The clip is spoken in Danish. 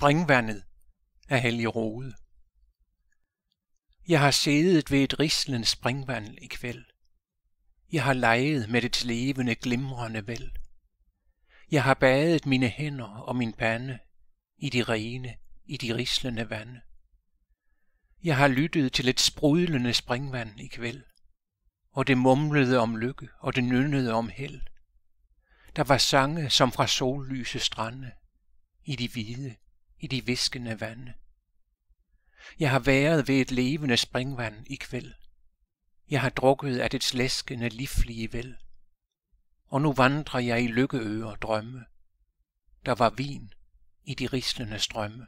Springvandet af Hellig Rode. Jeg har siddet ved et rislende springvand i kveld. Jeg har leget med dets levende glimrende væld. Jeg har badet mine hænder og min pande i de rene, i de rislende vande. Jeg har lyttet til et sprudlende springvand i kveld, og det mumlede om lykke, og det nynnede om held. Der var sange som fra sollyse strande, i de hvide, i de viskende vande. Jeg har været ved et levende springvand i kveld. Jeg har drukket af dets læskende livlige vel. Og nu vandrer jeg i lykkeøer drømme. Der var vin i de rislende strømme.